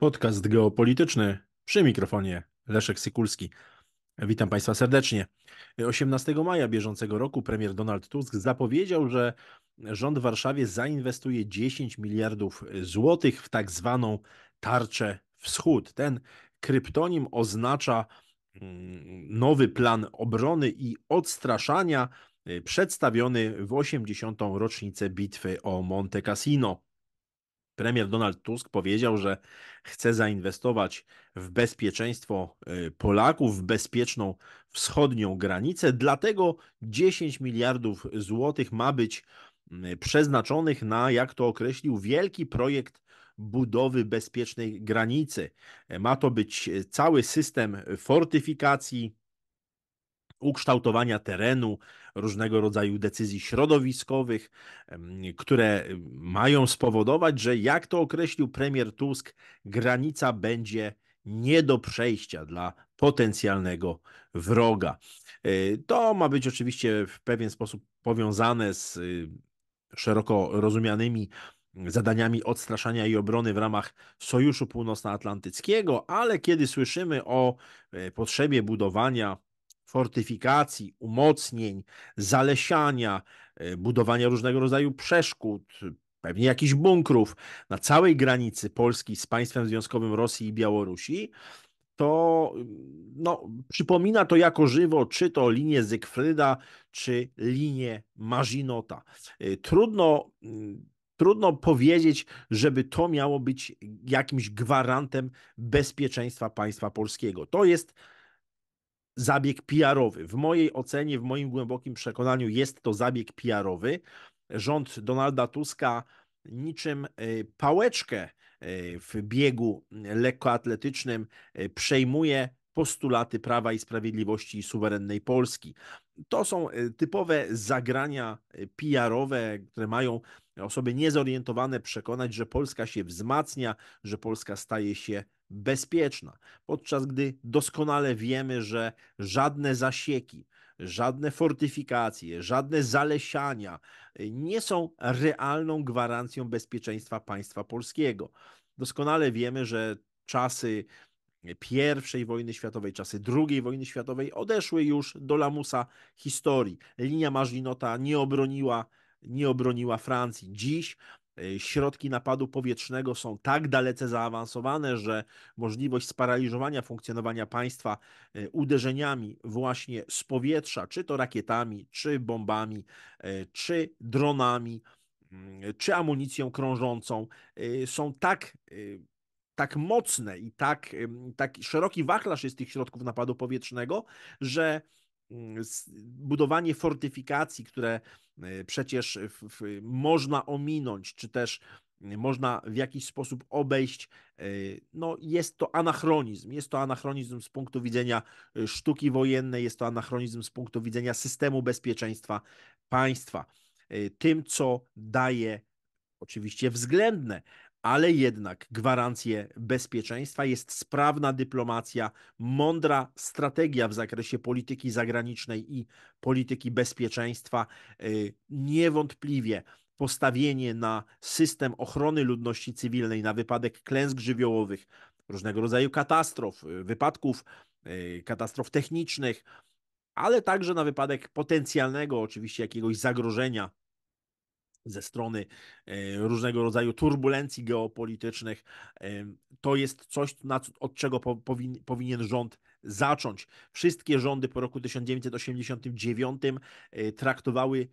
Podcast geopolityczny przy mikrofonie Leszek Sykulski. Witam Państwa serdecznie. 18 maja bieżącego roku premier Donald Tusk zapowiedział, że rząd w Warszawie zainwestuje 10 miliardów złotych w tak zwaną tarczę wschód. Ten kryptonim oznacza mm, nowy plan obrony i odstraszania y, przedstawiony w 80. rocznicę bitwy o Monte Cassino premier Donald Tusk powiedział, że chce zainwestować w bezpieczeństwo y, Polaków, w bezpieczną wschodnią granicę, dlatego 10 miliardów złotych ma być y, przeznaczonych na, jak to określił, wielki projekt budowy bezpiecznej granicy. Ma to być cały system fortyfikacji, ukształtowania terenu, różnego rodzaju decyzji środowiskowych, które mają spowodować, że jak to określił premier Tusk, granica będzie nie do przejścia dla potencjalnego wroga. E, to ma być oczywiście w pewien sposób powiązane z y, szeroko rozumianymi zadaniami odstraszania i obrony w ramach Sojuszu Północnoatlantyckiego, ale kiedy słyszymy o e, potrzebie budowania fortyfikacji, umocnień, zalesiania, e, budowania różnego rodzaju przeszkód, pewnie jakichś bunkrów na całej granicy Polski z państwem związkowym Rosji i Białorusi, to mm, no, przypomina to jako żywo, czy to linię Zygfryda, czy linię Marzinota. E, trudno, mm, trudno powiedzieć, żeby to miało być jakimś gwarantem bezpieczeństwa państwa polskiego. To jest zabieg PR-owy. W mojej ocenie, w moim głębokim przekonaniu jest to zabieg PR-owy. Rząd Donalda Tuska niczym y, pałeczkę y, w biegu lekkoatletycznym y, przejmuje postulaty Prawa i Sprawiedliwości i suwerennej Polski. To są typowe zagrania PR-owe, które mają osoby niezorientowane przekonać, że Polska się wzmacnia, że Polska staje się bezpieczna, podczas gdy doskonale wiemy, że żadne zasieki, żadne fortyfikacje, żadne zalesiania y, nie są realną gwarancją bezpieczeństwa państwa polskiego. Doskonale wiemy, że czasy y, I wojny światowej, czasy II wojny światowej odeszły już do lamusa historii. Linia Marzinota nie obroniła nie obroniła Francji. Dziś E, środki napadu powietrznego są tak dalece zaawansowane, że możliwość sparaliżowania funkcjonowania państwa e, uderzeniami właśnie z powietrza, czy to rakietami, czy bombami, e, czy dronami, mm, czy amunicją krążącą, są tak tak mocne i tak, tak szeroki wachlarz jest tych środków napadu powietrznego, że Mm, budowanie fortyfikacji, które y, przecież w, w, można ominąć, czy też y, można w jakiś sposób obejść. Y, no, jest to anachronizm. Jest to anachronizm z punktu widzenia sztuki wojennej, jest to anachronizm z punktu widzenia systemu bezpieczeństwa państwa. Tym, co daje oczywiście względne, ale jednak gwarancje bezpieczeństwa, jest sprawna dyplomacja, mądra strategia w zakresie polityki zagranicznej i polityki bezpieczeństwa. Y, niewątpliwie postawienie na system ochrony ludności cywilnej na wypadek klęsk żywiołowych, różnego rodzaju katastrof, y, wypadków, y, katastrof technicznych, ale także na wypadek potencjalnego oczywiście jakiegoś zagrożenia ze strony e, różnego rodzaju turbulencji geopolitycznych. E, to jest coś, od czego powinien rząd zacząć. Wszystkie rządy po roku 1989 e, traktowały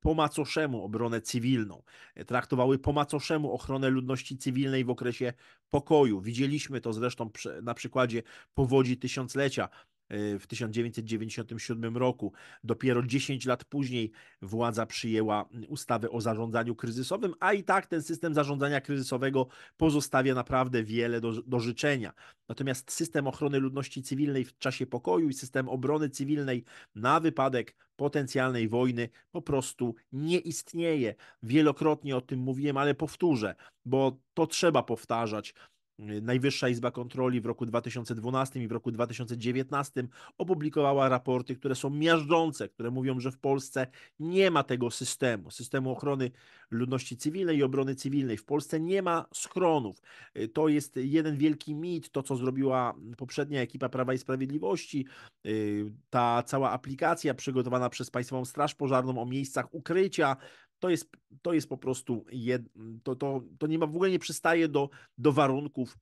po macoszemu obronę cywilną, traktowały po macoszemu ochronę ludności cywilnej w okresie pokoju. Widzieliśmy to zresztą na przykładzie powodzi tysiąclecia Y, w 1997 roku. Dopiero 10 lat później władza przyjęła y, ustawę o zarządzaniu kryzysowym, a i tak ten system zarządzania kryzysowego pozostawia naprawdę wiele do, do życzenia. Natomiast system ochrony ludności cywilnej w czasie pokoju i system obrony cywilnej na wypadek potencjalnej wojny po prostu nie istnieje. Wielokrotnie o tym mówiłem, ale powtórzę, bo to trzeba powtarzać. Y, Najwyższa Izba Kontroli w roku 2012 i w roku 2019 opublikowała raporty, które są miażdżące, które mówią, że w Polsce nie ma tego systemu, systemu ochrony ludności cywilnej i obrony cywilnej. W Polsce nie ma schronów. Y, to jest jeden wielki mit, to co zrobiła poprzednia ekipa Prawa i Sprawiedliwości, y, ta cała aplikacja przygotowana przez Państwową Straż Pożarną o miejscach ukrycia, to jest, to jest po prostu, jed, to, to, to nie ma, w ogóle nie przystaje do, do warunków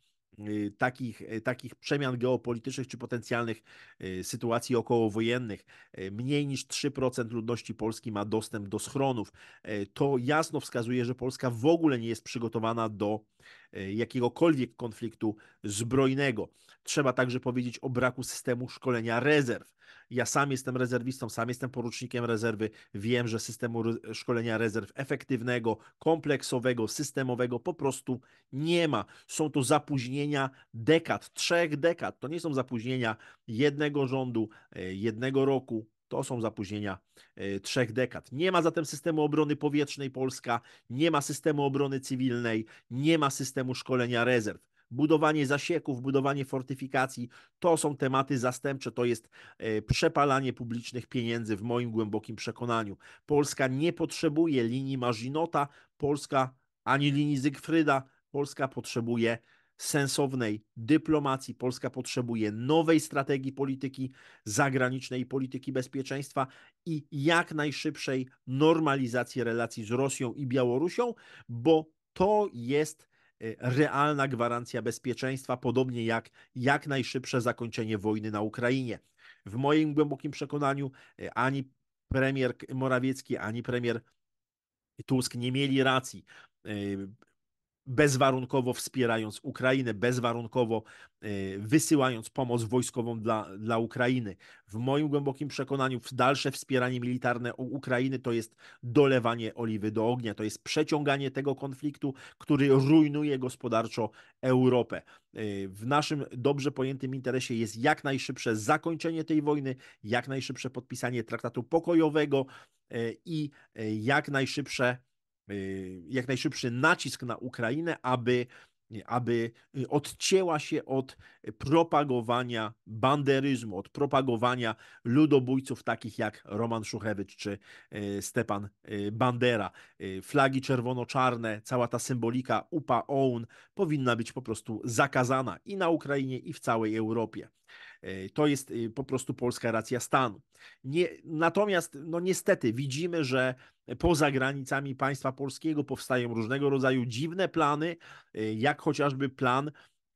y, takich, y, takich przemian geopolitycznych czy potencjalnych y, sytuacji okołowojennych. Mniej niż 3% ludności Polski ma dostęp do schronów. To jasno wskazuje, że Polska w ogóle nie jest przygotowana do E, jakiegokolwiek konfliktu zbrojnego. Trzeba także powiedzieć o braku systemu szkolenia rezerw. Ja sam jestem rezerwistą, sam jestem porucznikiem rezerwy. Wiem, że systemu szkolenia rezerw efektywnego, kompleksowego, systemowego po prostu nie ma. Są to zapóźnienia dekad, trzech dekad. To nie są zapóźnienia jednego rządu, e, jednego roku, to są zapóźnienia e, trzech dekad. Nie ma zatem systemu obrony powietrznej Polska, nie ma systemu obrony cywilnej, nie ma systemu szkolenia rezerw budowanie zasieków, budowanie fortyfikacji to są tematy zastępcze, to jest e, przepalanie publicznych pieniędzy w moim głębokim przekonaniu. Polska nie potrzebuje linii Marzinota, Polska ani linii Zygfryda, Polska potrzebuje sensownej dyplomacji. Polska potrzebuje nowej strategii polityki zagranicznej i polityki bezpieczeństwa i jak najszybszej normalizacji relacji z Rosją i Białorusią, bo to jest e, realna gwarancja bezpieczeństwa, podobnie jak jak najszybsze zakończenie wojny na Ukrainie. W moim głębokim przekonaniu e, ani premier Morawiecki, ani premier Tusk nie mieli racji e, bezwarunkowo wspierając Ukrainę, bezwarunkowo e, wysyłając pomoc wojskową dla, dla Ukrainy. W moim głębokim przekonaniu dalsze wspieranie militarne Ukrainy to jest dolewanie oliwy do ognia, to jest przeciąganie tego konfliktu, który rujnuje gospodarczo Europę. E, w naszym dobrze pojętym interesie jest jak najszybsze zakończenie tej wojny, jak najszybsze podpisanie traktatu pokojowego e, i jak najszybsze Y, jak najszybszy nacisk na Ukrainę, aby, aby y, odcięła się od propagowania banderyzmu, od propagowania ludobójców takich jak Roman Szuchewicz czy y, Stepan Bandera. Flagi czerwono-czarne, cała ta symbolika UPA-OUN powinna być po prostu zakazana i na Ukrainie, i w całej Europie. To jest po prostu polska racja stanu. Nie, natomiast, no niestety, widzimy, że poza granicami państwa polskiego powstają różnego rodzaju dziwne plany, y, jak chociażby plan,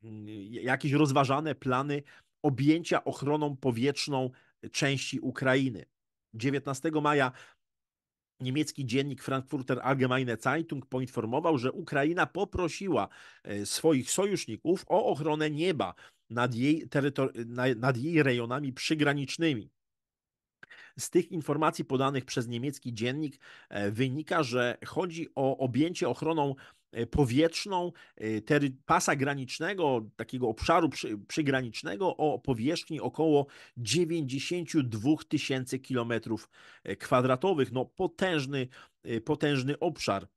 y, jakieś rozważane plany objęcia ochroną powietrzną części Ukrainy. 19 maja Niemiecki dziennik Frankfurter Allgemeine Zeitung poinformował, że Ukraina poprosiła y, swoich sojuszników o ochronę nieba nad jej, nad jej rejonami przygranicznymi. Z tych informacji podanych przez niemiecki dziennik e, wynika, że chodzi o objęcie ochroną e, powietrzną e, pasa granicznego, takiego obszaru przygranicznego o powierzchni około 92 tysięcy kilometrów kwadratowych. No potężny, potężny obszar.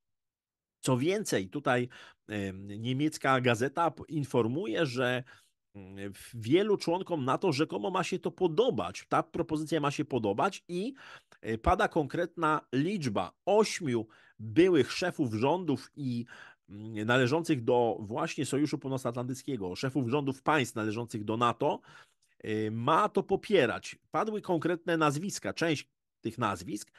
Co więcej, tutaj niemiecka gazeta informuje, że wielu członkom NATO rzekomo ma się to podobać. Ta propozycja ma się podobać i e, pada konkretna liczba ośmiu byłych szefów rządów i mm, należących do właśnie Sojuszu Północnoatlantyckiego, szefów rządów państw należących do NATO, e, ma to popierać. Padły konkretne nazwiska. Część tych nazwisk.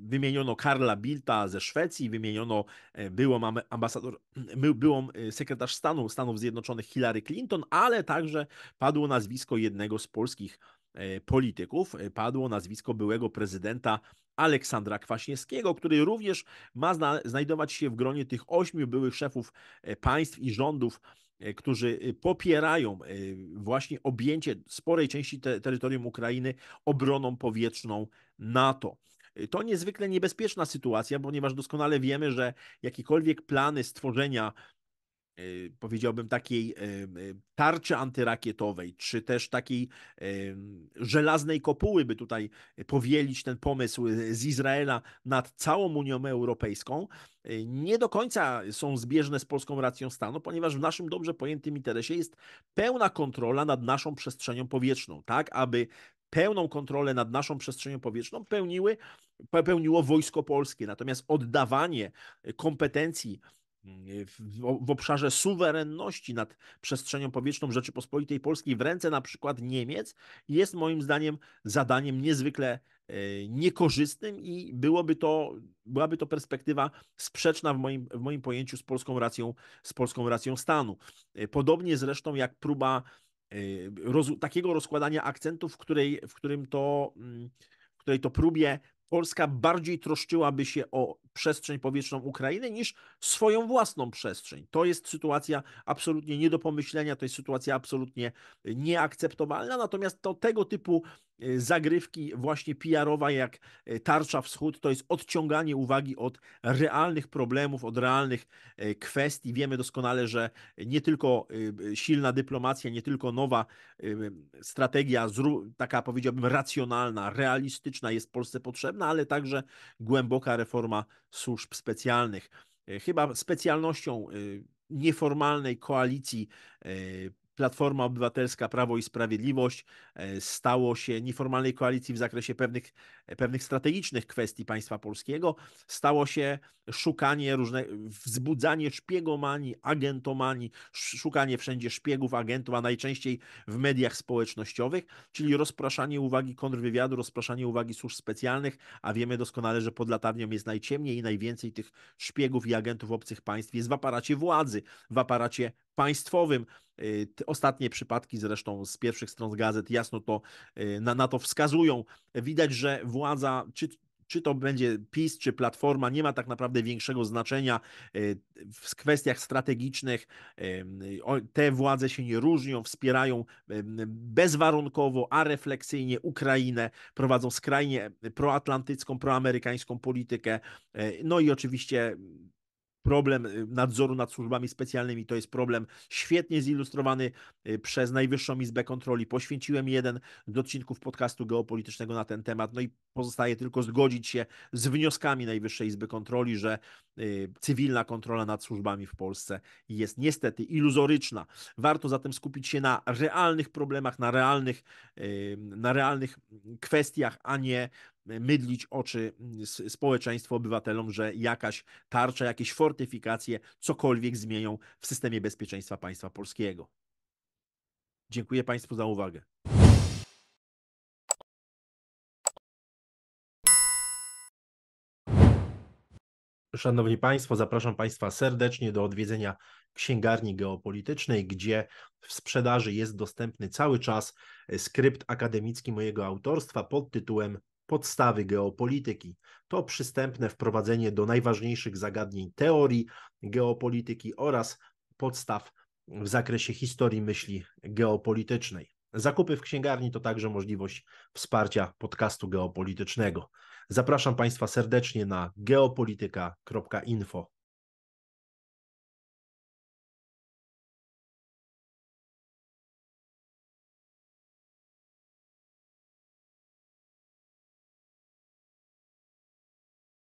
Wymieniono Karla Bilta ze Szwecji, wymieniono e, byłą ambasador, byłą e, sekretarz stanu Stanów Zjednoczonych Hillary Clinton, ale także padło nazwisko jednego z polskich e, polityków, padło nazwisko byłego prezydenta Aleksandra Kwaśniewskiego, który również ma znajdować się w gronie tych ośmiu byłych szefów państw i rządów E, którzy y, popierają y, właśnie objęcie sporej części te, terytorium Ukrainy obroną powietrzną NATO. Y, to niezwykle niebezpieczna sytuacja, ponieważ doskonale wiemy, że jakiekolwiek plany stworzenia Y, powiedziałbym takiej y, tarczy antyrakietowej, czy też takiej żelaznej kopuły, by tutaj powielić ten pomysł y, z Izraela nad całą Unią Europejską, nie do końca są zbieżne z polską racją stanu, ponieważ w naszym dobrze pojętym interesie jest pełna kontrola nad naszą przestrzenią powietrzną, tak aby pełną kontrolę nad naszą przestrzenią powietrzną pełniły, pełniło Wojsko Polskie. Natomiast oddawanie kompetencji Y, w, obszarze suwerenności nad przestrzenią powietrzną Rzeczypospolitej Polskiej w ręce na przykład Niemiec jest moim zdaniem zadaniem niezwykle e, niekorzystnym i byłoby to, byłaby to perspektywa sprzeczna w moim, w moim pojęciu z polską, racją, z polską racją stanu. E, podobnie zresztą jak próba e, roz, takiego rozkładania akcentów, w, której, w którym to mm, w której to próbie Polska bardziej troszczyłaby się o przestrzeń powietrzną Ukrainy niż swoją własną przestrzeń. To jest sytuacja absolutnie nie do pomyślenia, to jest sytuacja absolutnie e, nieakceptowalna. Natomiast to tego typu Y, zagrywki właśnie PR-owa jak y, Tarcza Wschód, to jest odciąganie uwagi od realnych problemów, od realnych y, kwestii. Wiemy doskonale, że nie tylko silna dyplomacja, nie tylko nowa strategia, taka powiedziałbym racjonalna, realistyczna jest Polsce potrzebna, ale także głęboka reforma służb specjalnych. Chyba specjalnością nieformalnej koalicji Platforma Obywatelska, Prawo i Sprawiedliwość e, stało się nieformalnej koalicji w zakresie pewnych, e, pewnych strategicznych kwestii państwa polskiego, stało się szukanie różne, wzbudzanie szpiegomanii, agentomanii, szukanie wszędzie szpiegów, agentów, a najczęściej w mediach społecznościowych, czyli rozpraszanie uwagi kontrwywiadu, rozpraszanie uwagi służb specjalnych, a wiemy doskonale, że pod latarnią jest najciemniej i najwięcej tych szpiegów i agentów obcych państw jest w aparacie władzy, w aparacie państwowym. Y, ostatnie przypadki zresztą z pierwszych stron gazet jasno to, y, na, na to wskazują. Widać, że władza, czy, czy to będzie PiS, czy Platforma, nie ma tak naprawdę większego znaczenia y, w kwestiach strategicznych. Te władze się nie różnią, wspierają bezwarunkowo, a refleksyjnie Ukrainę, prowadzą skrajnie proatlantycką, proamerykańską politykę. No i oczywiście problem y, nadzoru nad służbami specjalnymi, to jest problem świetnie zilustrowany y, przez Najwyższą Izbę Kontroli. Poświęciłem jeden z odcinków podcastu geopolitycznego na ten temat, no i pozostaje tylko zgodzić się z wnioskami Najwyższej Izby Kontroli, że Y, cywilna kontrola nad służbami w Polsce jest niestety iluzoryczna. Warto zatem skupić się na realnych problemach, na realnych, y, na realnych kwestiach, a nie mydlić oczy y, społeczeństwu, obywatelom, że jakaś tarcza, jakieś fortyfikacje cokolwiek zmienią w systemie bezpieczeństwa państwa polskiego. Dziękuję Państwu za uwagę. Szanowni Państwo, zapraszam Państwa serdecznie do odwiedzenia księgarni geopolitycznej, gdzie w sprzedaży jest dostępny cały czas e, skrypt akademicki mojego autorstwa pod tytułem Podstawy geopolityki. To przystępne wprowadzenie do najważniejszych zagadnień teorii geopolityki oraz podstaw w zakresie historii myśli geopolitycznej. Zakupy w księgarni to także możliwość wsparcia podcastu geopolitycznego. Zapraszam Państwa serdecznie na geopolityka.info.